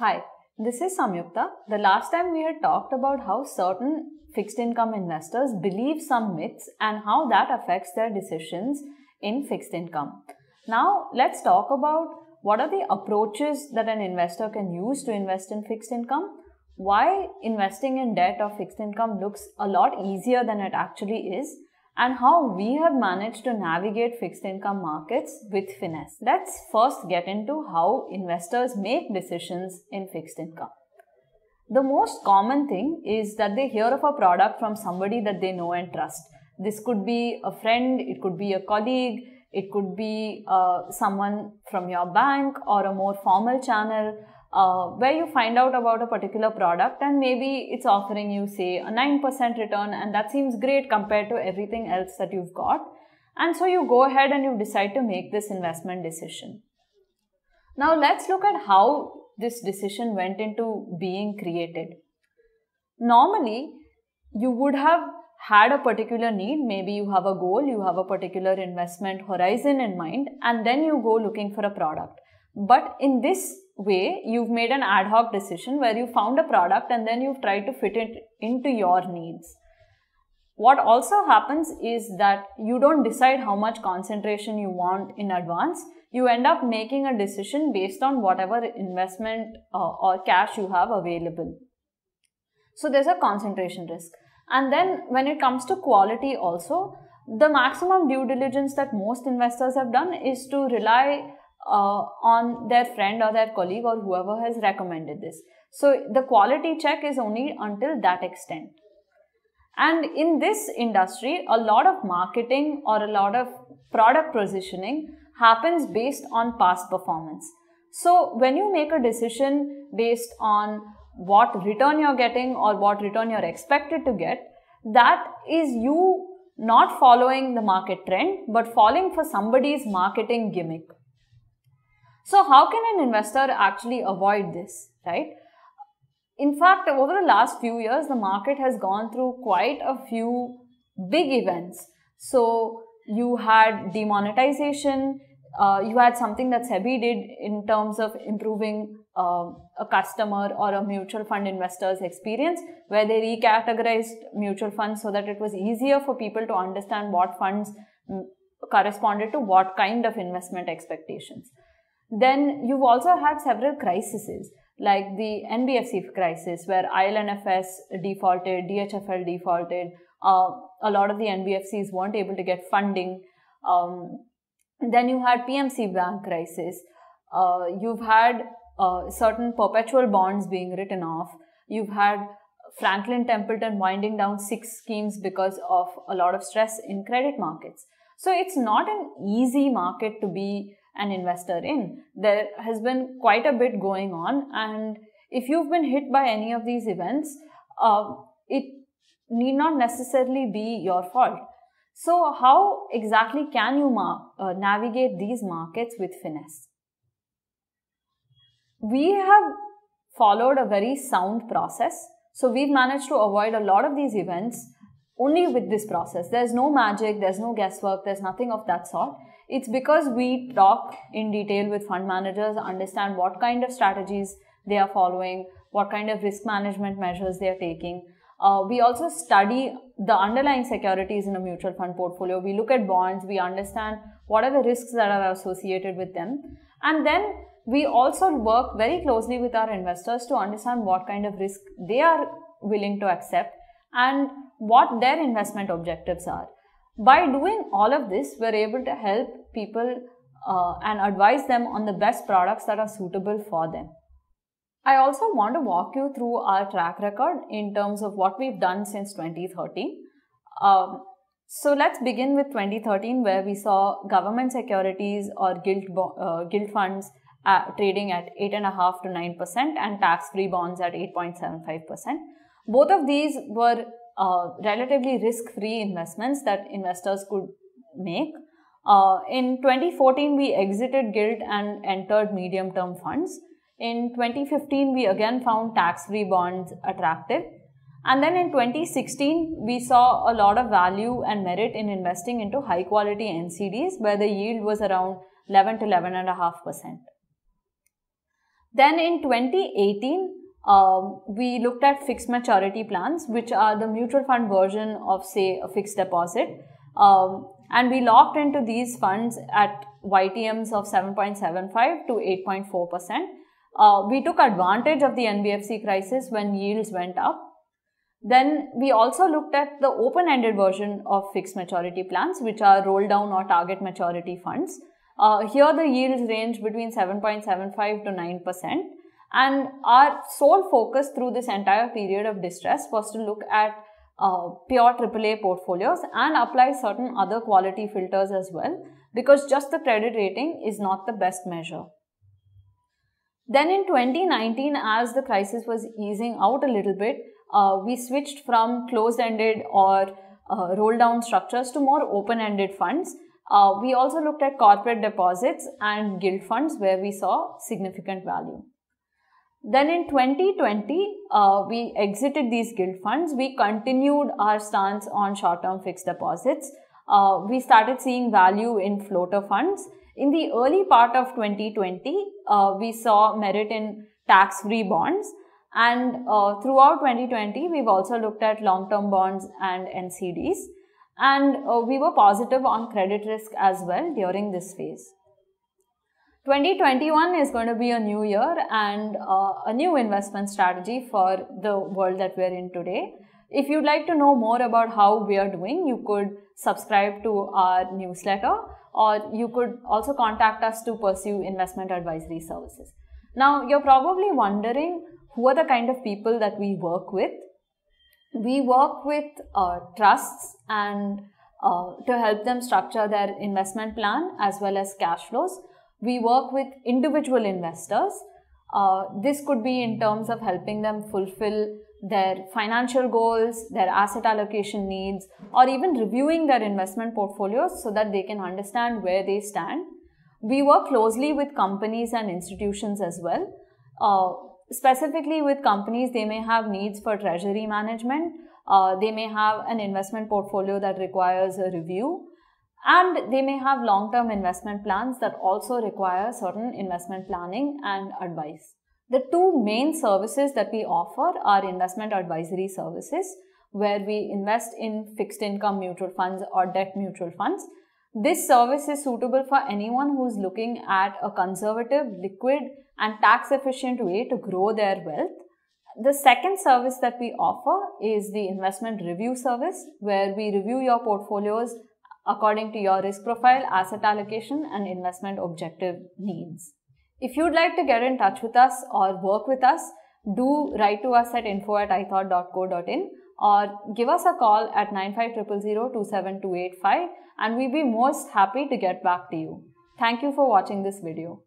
Hi, this is Samyukta. The last time we had talked about how certain fixed income investors believe some myths and how that affects their decisions in fixed income. Now, let's talk about what are the approaches that an investor can use to invest in fixed income, why investing in debt or fixed income looks a lot easier than it actually is, and how we have managed to navigate fixed income markets with finesse. Let's first get into how investors make decisions in fixed income. The most common thing is that they hear of a product from somebody that they know and trust. This could be a friend, it could be a colleague, it could be uh, someone from your bank or a more formal channel uh, where you find out about a particular product and maybe it's offering you say a 9% return and that seems great compared to everything else that you've got and so you go ahead and you decide to make this investment decision now let's look at how this decision went into being created normally you would have had a particular need maybe you have a goal you have a particular investment horizon in mind and then you go looking for a product but in this way you've made an ad hoc decision where you found a product and then you've tried to fit it into your needs what also happens is that you don't decide how much concentration you want in advance you end up making a decision based on whatever investment uh, or cash you have available so there's a concentration risk and then when it comes to quality also the maximum due diligence that most investors have done is to rely uh, on their friend or their colleague or whoever has recommended this. So the quality check is only until that extent. And in this industry, a lot of marketing or a lot of product positioning happens based on past performance. So when you make a decision based on what return you're getting or what return you're expected to get, that is you not following the market trend but falling for somebody's marketing gimmick. So how can an investor actually avoid this, right? In fact, over the last few years, the market has gone through quite a few big events. So you had demonetization, uh, you had something that SEBI did in terms of improving uh, a customer or a mutual fund investor's experience, where they recategorized mutual funds so that it was easier for people to understand what funds mm, corresponded to what kind of investment expectations. Then you've also had several crises like the NBFC crisis where ILNFS defaulted, DHFL defaulted. Uh, a lot of the NBFCs weren't able to get funding. Um, then you had PMC bank crisis. Uh, you've had uh, certain perpetual bonds being written off. You've had Franklin Templeton winding down six schemes because of a lot of stress in credit markets. So it's not an easy market to be an investor in. There has been quite a bit going on, and if you've been hit by any of these events, uh, it need not necessarily be your fault. So, how exactly can you uh, navigate these markets with finesse? We have followed a very sound process. So, we've managed to avoid a lot of these events only with this process. There's no magic, there's no guesswork, there's nothing of that sort. It's because we talk in detail with fund managers, understand what kind of strategies they are following, what kind of risk management measures they are taking. Uh, we also study the underlying securities in a mutual fund portfolio. We look at bonds, we understand what are the risks that are associated with them. And then we also work very closely with our investors to understand what kind of risk they are willing to accept and what their investment objectives are. By doing all of this, we're able to help people uh, and advise them on the best products that are suitable for them. I also want to walk you through our track record in terms of what we've done since 2013. Um, so let's begin with 2013 where we saw government securities or gilt, uh, gilt funds uh, trading at 8.5 to 9% and tax-free bonds at 8.75%. Both of these were uh, relatively risk-free investments that investors could make. Uh, in 2014, we exited gilt and entered medium-term funds. In 2015, we again found tax-free bonds attractive. And then in 2016, we saw a lot of value and merit in investing into high quality NCDs where the yield was around 11 to 11.5%. Then in 2018, um, we looked at fixed maturity plans, which are the mutual fund version of, say, a fixed deposit. Um, and we locked into these funds at YTMs of 7.75 to 8.4%. Uh, we took advantage of the NBFC crisis when yields went up. Then we also looked at the open-ended version of fixed maturity plans, which are roll down or target maturity funds. Uh, here the yields range between 7.75 to 9 percent. And our sole focus through this entire period of distress was to look at uh, pure AAA portfolios and apply certain other quality filters as well because just the credit rating is not the best measure. Then in 2019, as the crisis was easing out a little bit, uh, we switched from closed-ended or uh, roll-down structures to more open-ended funds. Uh, we also looked at corporate deposits and gilt funds where we saw significant value. Then in 2020, uh, we exited these guild funds. We continued our stance on short-term fixed deposits. Uh, we started seeing value in floater funds. In the early part of 2020, uh, we saw merit in tax-free bonds. And uh, throughout 2020, we've also looked at long-term bonds and NCDs. And uh, we were positive on credit risk as well during this phase. 2021 is going to be a new year and uh, a new investment strategy for the world that we're in today. If you'd like to know more about how we are doing, you could subscribe to our newsletter or you could also contact us to pursue investment advisory services. Now, you're probably wondering who are the kind of people that we work with. We work with uh, trusts and uh, to help them structure their investment plan as well as cash flows we work with individual investors. Uh, this could be in terms of helping them fulfill their financial goals, their asset allocation needs, or even reviewing their investment portfolios so that they can understand where they stand. We work closely with companies and institutions as well. Uh, specifically with companies, they may have needs for treasury management. Uh, they may have an investment portfolio that requires a review and they may have long term investment plans that also require certain investment planning and advice. The two main services that we offer are investment advisory services, where we invest in fixed income mutual funds or debt mutual funds. This service is suitable for anyone who's looking at a conservative, liquid, and tax efficient way to grow their wealth. The second service that we offer is the investment review service, where we review your portfolios according to your risk profile, asset allocation, and investment objective needs. If you'd like to get in touch with us or work with us, do write to us at info at ithought.co.in or give us a call at 95000 and we'd be most happy to get back to you. Thank you for watching this video.